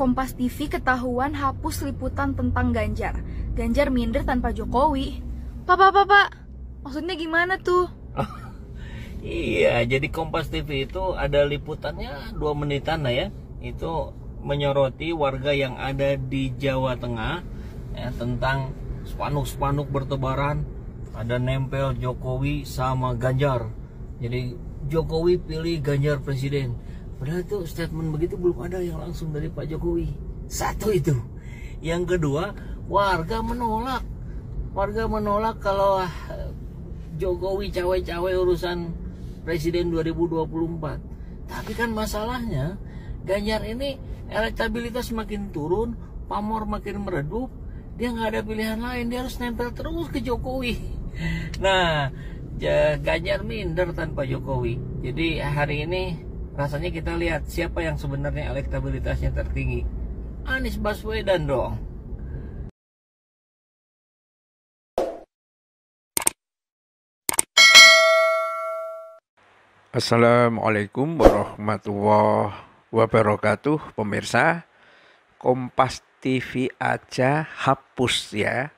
Kompas TV ketahuan hapus liputan tentang Ganjar. Ganjar minder tanpa Jokowi. Papa, papa, maksudnya gimana tuh? iya, jadi Kompas TV itu ada liputannya dua menitan lah ya. Itu menyoroti warga yang ada di Jawa Tengah ya, tentang spanduk-spanduk bertebaran ada nempel Jokowi sama Ganjar. Jadi Jokowi pilih Ganjar presiden Padahal itu statement begitu belum ada yang langsung dari Pak Jokowi. Satu itu. Yang kedua, warga menolak. Warga menolak kalau ah, Jokowi cawe-cawe urusan Presiden 2024. Tapi kan masalahnya, Ganjar ini elektabilitas makin turun, pamor makin meredup, dia nggak ada pilihan lain, dia harus nempel terus ke Jokowi. Nah, Ganjar minder tanpa Jokowi. Jadi hari ini rasanya kita lihat siapa yang sebenarnya elektabilitasnya tertinggi. Anies Baswedan dong. Assalamualaikum warahmatullahi wabarakatuh pemirsa Kompas TV aja hapus ya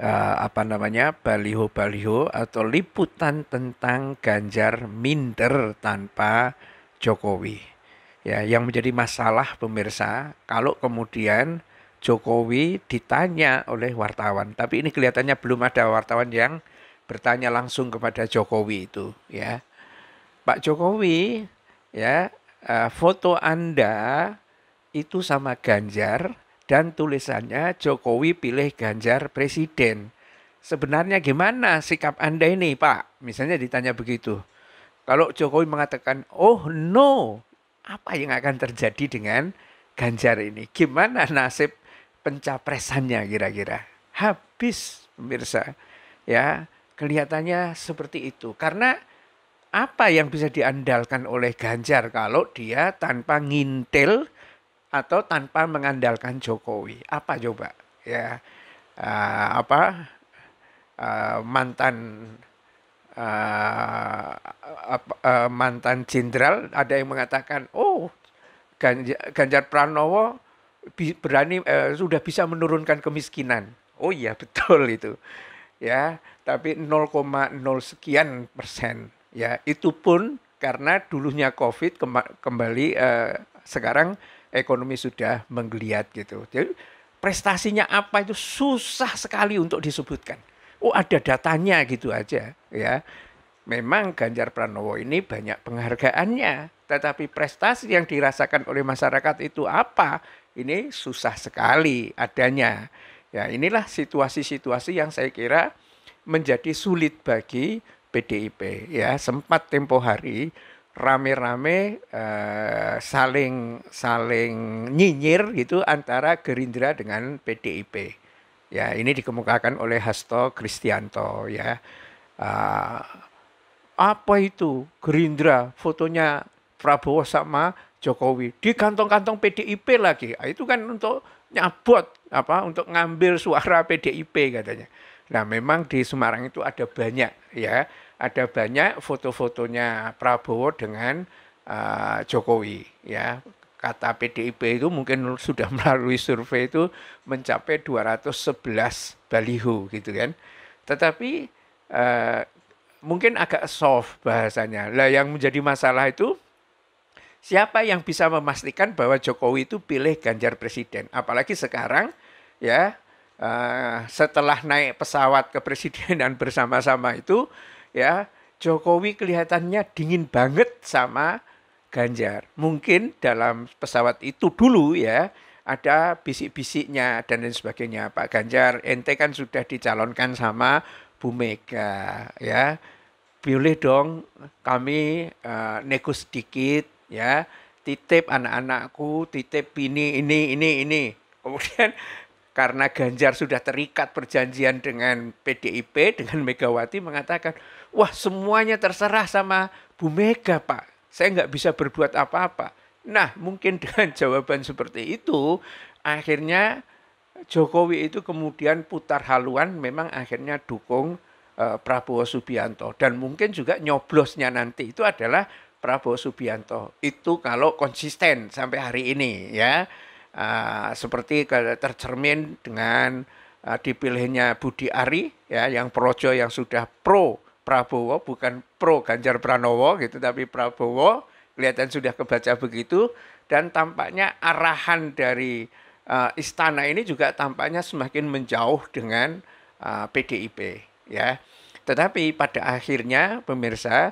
uh, apa namanya baliho-baliho atau liputan tentang Ganjar minder tanpa Jokowi. Ya, yang menjadi masalah pemirsa kalau kemudian Jokowi ditanya oleh wartawan, tapi ini kelihatannya belum ada wartawan yang bertanya langsung kepada Jokowi itu, ya. Pak Jokowi, ya, uh, foto Anda itu sama Ganjar dan tulisannya Jokowi pilih Ganjar presiden. Sebenarnya gimana sikap Anda ini, Pak? Misalnya ditanya begitu. Kalau Jokowi mengatakan, "Oh no, apa yang akan terjadi dengan Ganjar ini? Gimana nasib pencapresannya kira-kira?" Habis, pemirsa. Ya, kelihatannya seperti itu. Karena apa yang bisa diandalkan oleh Ganjar kalau dia tanpa ngintil atau tanpa mengandalkan Jokowi. Apa coba? Ya uh, apa uh, mantan uh, uh, mantan jenderal ada yang mengatakan, oh Ganjar, Ganjar Pranowo berani uh, sudah bisa menurunkan kemiskinan. Oh iya betul itu. Ya, tapi 0,0 sekian persen. Ya, itu pun karena dulunya Covid kembali uh, sekarang ekonomi sudah menggeliat gitu. Jadi prestasinya apa itu susah sekali untuk disebutkan. Oh ada datanya gitu aja ya. Memang Ganjar Pranowo ini banyak penghargaannya, tetapi prestasi yang dirasakan oleh masyarakat itu apa? Ini susah sekali adanya. Ya, inilah situasi-situasi yang saya kira menjadi sulit bagi PDIP ya. Sempat tempo hari rame-rame uh, saling saling nyinyir gitu antara Gerindra dengan PDIP. Ya, ini dikemukakan oleh Hasto Kristianto ya. Uh, apa itu Gerindra fotonya Prabowo sama Jokowi di kantong-kantong PDIP lagi. Ah, itu kan untuk nyabot apa untuk ngambil suara PDIP katanya. Nah, memang di Semarang itu ada banyak ya ada banyak foto-fotonya Prabowo dengan uh, Jokowi ya kata PDIP itu mungkin sudah melalui survei itu mencapai 211 baliho gitu kan tetapi uh, mungkin agak soft bahasanya lah yang menjadi masalah itu siapa yang bisa memastikan bahwa Jokowi itu pilih Ganjar presiden apalagi sekarang ya uh, setelah naik pesawat ke Presiden dan bersama-sama itu ya Jokowi kelihatannya dingin banget sama Ganjar. Mungkin dalam pesawat itu dulu ya ada bisik-bisiknya dan lain sebagainya. Pak Ganjar, ente kan sudah dicalonkan sama Bu Mega ya. Boleh dong kami uh, nego sedikit ya. Titip anak-anakku, titip ini ini ini ini. Kemudian karena Ganjar sudah terikat perjanjian dengan PDIP, dengan Megawati mengatakan, wah semuanya terserah sama Bu Mega Pak, saya nggak bisa berbuat apa-apa. Nah mungkin dengan jawaban seperti itu, akhirnya Jokowi itu kemudian putar haluan memang akhirnya dukung uh, Prabowo Subianto. Dan mungkin juga nyoblosnya nanti itu adalah Prabowo Subianto. Itu kalau konsisten sampai hari ini ya uh, seperti tercermin dengan uh, dipilihnya Budi Ari ya yang projo yang sudah pro Prabowo bukan pro Ganjar Pranowo gitu tapi Prabowo kelihatan sudah kebaca begitu dan tampaknya arahan dari uh, istana ini juga tampaknya semakin menjauh dengan uh, PDIP ya. Tetapi pada akhirnya pemirsa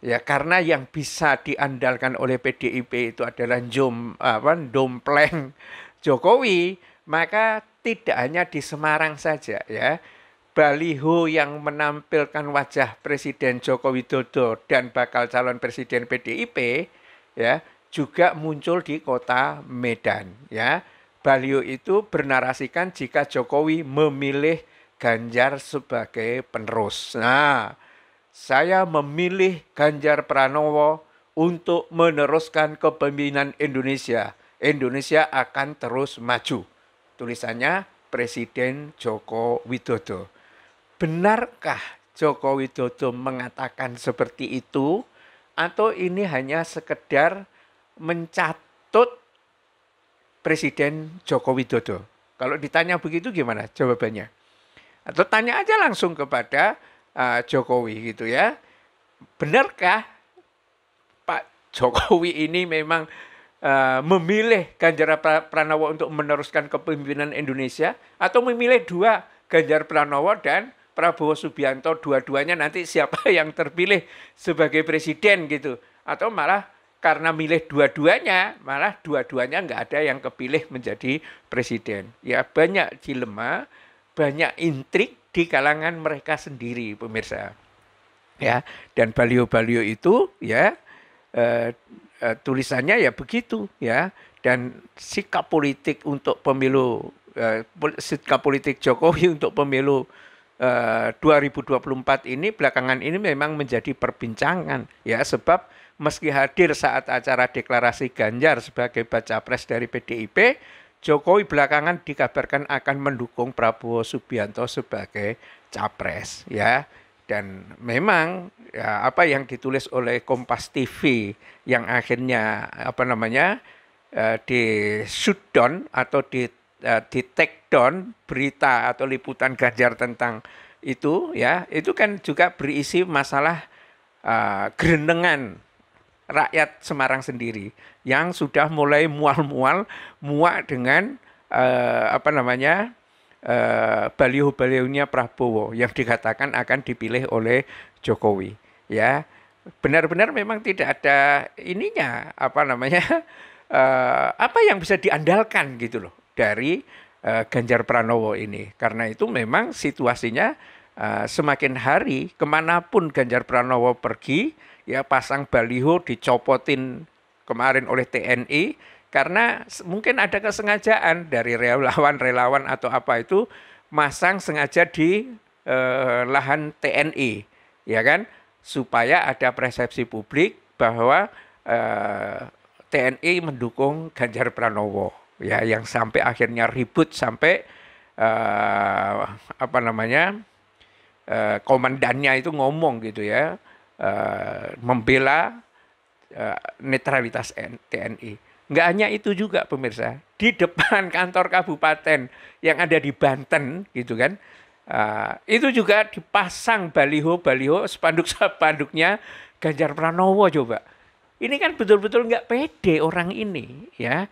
Ya karena yang bisa diandalkan oleh PDIP itu adalah jom apa dompleng Jokowi, maka tidak hanya di Semarang saja ya. Baliho yang menampilkan wajah Presiden Joko Widodo dan bakal calon Presiden PDIP ya juga muncul di kota Medan ya. Baliho itu bernarasikan jika Jokowi memilih Ganjar sebagai penerus. Nah, saya memilih Ganjar Pranowo untuk meneruskan kepemimpinan Indonesia. Indonesia akan terus maju. Tulisannya Presiden Joko Widodo. Benarkah Joko Widodo mengatakan seperti itu atau ini hanya sekedar mencatut Presiden Joko Widodo? Kalau ditanya begitu gimana jawabannya? Atau tanya aja langsung kepada uh, Jokowi gitu ya. Benarkah Pak Jokowi ini memang uh, memilih Ganjar Pranowo untuk meneruskan kepemimpinan Indonesia atau memilih dua Ganjar Pranowo dan Prabowo Subianto dua-duanya nanti siapa yang terpilih sebagai presiden gitu atau malah karena milih dua-duanya malah dua-duanya nggak ada yang kepilih menjadi presiden ya banyak dilema banyak intrik di kalangan mereka sendiri pemirsa ya dan balio-balio itu ya eh, eh, tulisannya ya begitu ya dan sikap politik untuk pemilu eh, sikap politik Jokowi untuk pemilu eh, 2024 ini belakangan ini memang menjadi perbincangan ya sebab meski hadir saat acara deklarasi Ganjar sebagai baca pres dari PDIP Jokowi belakangan dikabarkan akan mendukung Prabowo Subianto sebagai capres ya dan memang ya, apa yang ditulis oleh Kompas TV yang akhirnya apa namanya eh, di shutdown atau di eh, di take down berita atau liputan Ganjar tentang itu ya itu kan juga berisi masalah eh, gerendengan rakyat Semarang sendiri yang sudah mulai mual-mual muak dengan uh, apa namanya uh, baliho-balihonya Prabowo yang dikatakan akan dipilih oleh Jokowi ya benar-benar memang tidak ada ininya apa namanya uh, apa yang bisa diandalkan gitu loh dari uh, Ganjar Pranowo ini karena itu memang situasinya Uh, semakin hari kemanapun Ganjar Pranowo pergi ya pasang baliho dicopotin kemarin oleh TNI karena mungkin ada kesengajaan dari relawan-relawan atau apa itu masang sengaja di eh, lahan TNI ya kan supaya ada persepsi publik bahwa eh, TNI mendukung Ganjar Pranowo ya yang sampai akhirnya ribut sampai eh, apa namanya eh, komandannya itu ngomong gitu ya Eh, membela uh, netralitas TNI. Enggak hanya itu juga pemirsa, di depan kantor kabupaten yang ada di Banten gitu kan, uh, itu juga dipasang baliho-baliho spanduk-spanduknya Ganjar Pranowo coba. Ini kan betul-betul nggak pede orang ini ya.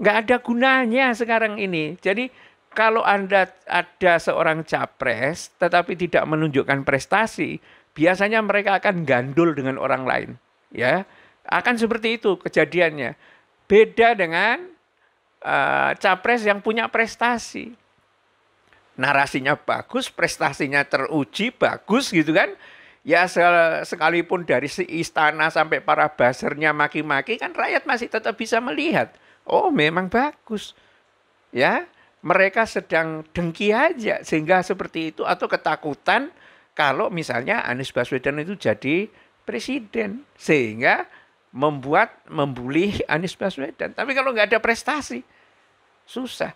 Enggak ada gunanya sekarang ini. Jadi kalau Anda ada seorang capres tetapi tidak menunjukkan prestasi, biasanya mereka akan gandul dengan orang lain, ya. Akan seperti itu kejadiannya. Beda dengan uh, capres yang punya prestasi. Narasinya bagus, prestasinya teruji, bagus gitu kan. Ya sekalipun dari si istana sampai para basernya maki-maki kan rakyat masih tetap bisa melihat. Oh memang bagus. Ya mereka sedang dengki aja sehingga seperti itu atau ketakutan kalau misalnya Anies Baswedan itu jadi presiden sehingga membuat membuli Anies Baswedan. Tapi kalau nggak ada prestasi susah.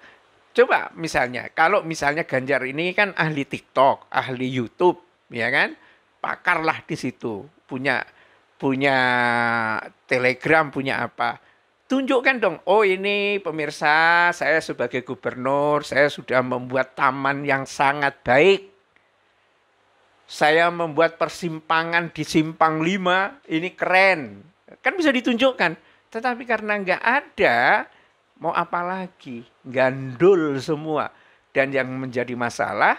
Coba misalnya kalau misalnya Ganjar ini kan ahli TikTok, ahli YouTube, ya kan? Pakarlah di situ, punya punya Telegram, punya apa. Tunjukkan dong, oh ini pemirsa, saya sebagai gubernur, saya sudah membuat taman yang sangat baik saya membuat persimpangan di simpang lima ini keren. Kan bisa ditunjukkan. Tetapi karena nggak ada, mau apa lagi? Gandul semua. Dan yang menjadi masalah,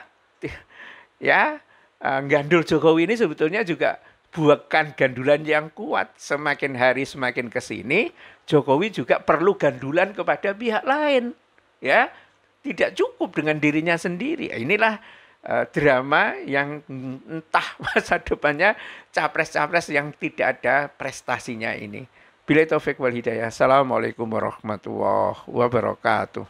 ya eh, gandul Jokowi ini sebetulnya juga bukan gandulan yang kuat. Semakin hari semakin ke sini, Jokowi juga perlu gandulan kepada pihak lain. Ya, tidak cukup dengan dirinya sendiri. Inilah Eh, drama yang entah masa depannya capres-capres yang tidak ada prestasinya ini. Bila Taufik wal Hidayah. Assalamualaikum warahmatullahi wabarakatuh.